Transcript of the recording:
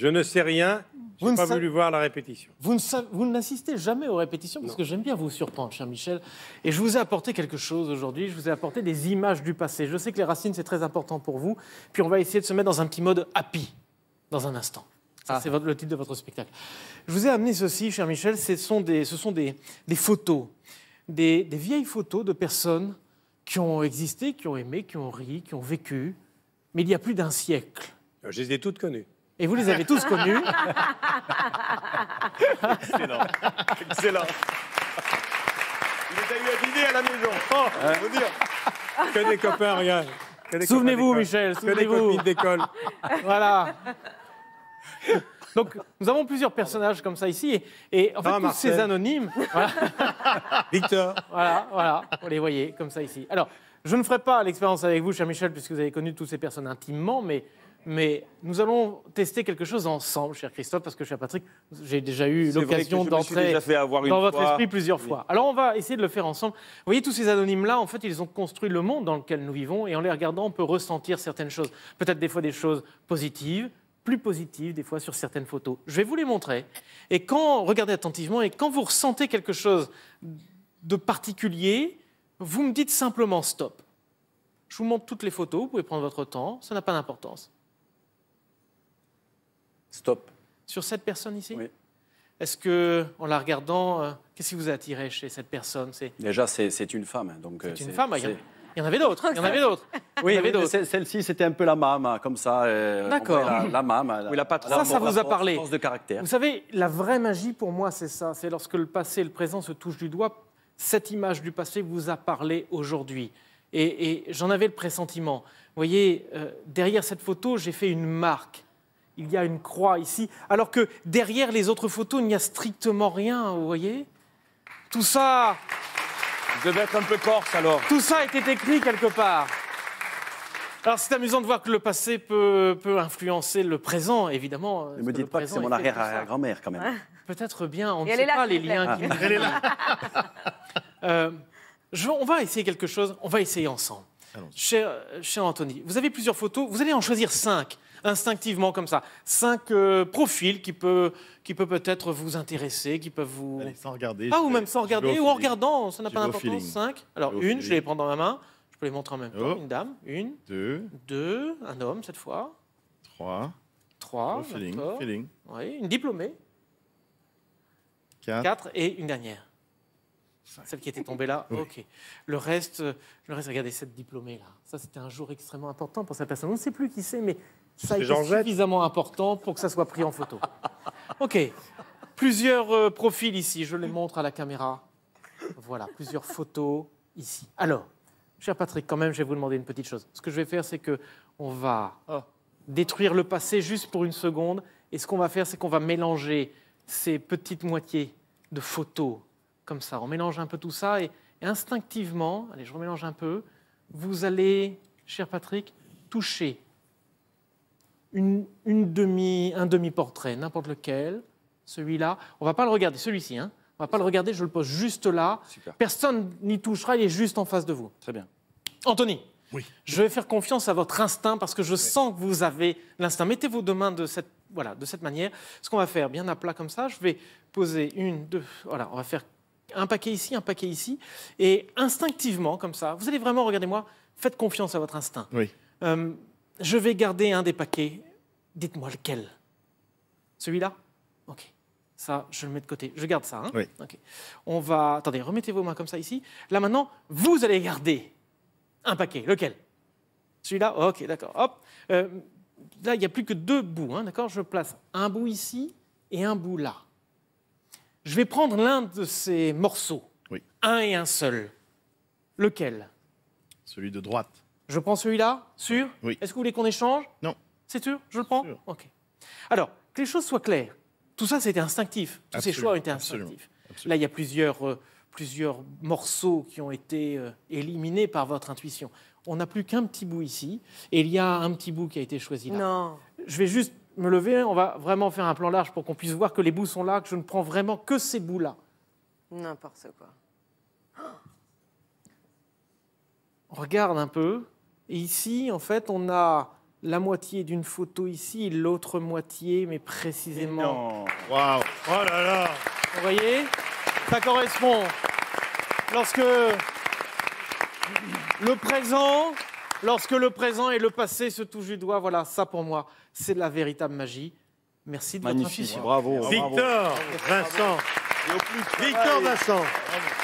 Je ne sais rien. Je n'ai pas voulu voir la répétition. Vous n'assistez jamais aux répétitions parce que j'aime bien vous surprendre, cher Michel. Et je vous ai apporté quelque chose aujourd'hui. Je vous ai apporté des images du passé. Je sais que les racines, c'est très important pour vous. Puis on va essayer de se mettre dans un petit mode happy dans un instant. Ah. c'est le titre de votre spectacle. Je vous ai amené ceci, cher Michel. Ce sont des, photos, des, des vieilles photos de personnes qui ont existé, qui ont aimé, qui ont ri, qui ont vécu. Mais il y a plus d'un siècle. Je les ai toutes connues. Et vous les avez tous connus. Excellent. Excellent. Il a allé à dîner à la maison. Oh, dire. Que des copains, regarde. Souvenez-vous, Michel, souvenez-vous. Que des d'école. voilà. Donc, nous avons plusieurs personnages comme ça ici. Et, en fait, ah, tous ces anonymes. Victor. Voilà, voilà. Vous les voyez comme ça ici. Alors, je ne ferai pas l'expérience avec vous, cher Michel, puisque vous avez connu toutes ces personnes intimement, mais mais nous allons tester quelque chose ensemble, cher Christophe, parce que cher Patrick, j'ai déjà eu l'occasion d'entrer dans votre esprit plusieurs fois. Alors on va essayer de le faire ensemble. Vous voyez, tous ces anonymes-là, en fait, ils ont construit le monde dans lequel nous vivons, et en les regardant, on peut ressentir certaines choses. Peut-être des fois des choses positives, plus positives des fois sur certaines photos. Je vais vous les montrer. Et quand, regardez attentivement, et quand vous ressentez quelque chose de particulier, vous me dites simplement stop. Je vous montre toutes les photos, vous pouvez prendre votre temps, ça n'a pas d'importance. Stop. Sur cette personne ici Oui. Est-ce que, en la regardant, euh, qu'est-ce qui vous a attiré chez cette personne C'est Déjà, c'est une femme. donc. C'est une femme. Il y en avait d'autres. Il y en avait d'autres. Oui, celle-ci, c'était un peu la maman, hein, comme ça. Euh, D'accord. La, la patronne. Ça, ça vous a parlé. Force Vous savez, la vraie magie pour moi, c'est ça. C'est lorsque le passé et le présent se touchent du doigt. Cette image du passé vous a parlé aujourd'hui. Et, j'en avais le pressentiment. Vous voyez, euh, derrière cette photo, j'ai fait une marque il y a une croix ici, alors que derrière les autres photos, il n'y a strictement rien, vous voyez Tout ça... Vous devez être un peu corse, alors. Tout ça a été écrit quelque part. Alors c'est amusant de voir que le passé peut, influencer le présent, évidemment. Ne me dites pas que c'est mon arrière-grand-mère quand même. Ah, peut-être bien, on ne sait pas les liens qui... Elle est là. Euh, on va essayer quelque chose, on va essayer ensemble. Euh, cher, Anthony, vous avez plusieurs photos, vous allez en choisir cinq, instinctivement comme ça. Cinq euh, profils qui, peuvent qui peut peut-être vous intéresser, qui peuvent vous... sans regarder. Ah, ou même sans regarder, ou en regardant, ça n'a pas d'importance. Cinq. Alors, une, je vais les prendre dans ma main, je peux les montrer en même temps. Oh. Une dame, une. Deux. Deux, un homme cette fois. Trois. Trois, feeling, feeling. Oui, une diplômée. Quatre et une dernière. Celle qui était tombée là Ok. Le reste, euh, le reste, regardez cette diplômée là. Ça, c'était un jour extrêmement important pour cette personne. On ne sait plus qui c'est, mais ça a été suffisamment important pour que ça soit pris en photo. Ok. Plusieurs euh, profils ici. Je les montre à la caméra. Voilà, plusieurs photos ici. Alors, cher Patrick, quand même, je vais vous demander une petite chose. Ce que je vais faire, c'est que on va ah. détruire le passé juste pour une seconde. Et ce qu'on va faire, c'est qu'on va mélanger ces petites moitiés de photos comme ça. On mélange un peu tout ça et, instinctivement, allez, je remélange un peu, vous allez, cher Patrick, toucher une, demi, un demi-portrait, n'importe lequel, celui-là. On va pas le regarder, celui-ci. Hein. On va pas le regarder, je le pose juste là. Personne n'y touchera, il est juste en face de vous. Très bien. Anthony, oui. je vais faire confiance à votre instinct parce que je sens que vous avez l'instinct. Mettez vous deux de cette, voilà, de cette manière. Ce qu'on va faire, bien à plat comme ça, je vais poser une, deux, voilà, on va faire un paquet ici, un paquet ici. Et instinctivement, comme ça, vous allez vraiment, regardez-moi, faites confiance à votre instinct. Euh, je vais garder un des paquets. Dites-moi lequel. Celui-là Ok. Ça, je le mets de côté. Je garde ça. Hein? On va. Attendez, remettez vos mains comme ça ici. Là maintenant, vous allez garder un paquet. Lequel Celui-là Ok, d'accord. Hop. Euh, là, il n'y a plus que deux bouts. Hein, d'accord Je place un bout ici et un bout là. Je vais prendre l'un de ces morceaux. Oui. Un et un seul. Lequel Celui de droite. Je prends celui-là Sûr Oui. Est-ce que vous voulez qu'on échange Non. C'est sûr Je le prends Ok. Alors, que les choses soient claires, tout ça c'était instinctif. Tous ces choix ont été instinctifs. Là, il y a plusieurs, euh, plusieurs morceaux qui ont été euh, éliminés par votre intuition. On n'a plus qu'un petit bout ici, et il y a un petit bout qui a été choisi là. Non. Je vais juste me lever, on va vraiment faire un plan large pour qu'on puisse voir que les bouts sont là, que je ne prends vraiment que ces bouts-là. N'importe quoi. On regarde un peu. Et ici, en fait, on a la moitié d'une photo ici l'autre moitié, mais précisément. Waouh Oh là là Vous voyez Ça correspond. Lorsque le présent Lorsque le présent et le passé se touchent du doigt, voilà, ça pour moi, c'est de la véritable magie. Merci de Magnifique, bravo. Victor, Vincent. Victor Vincent.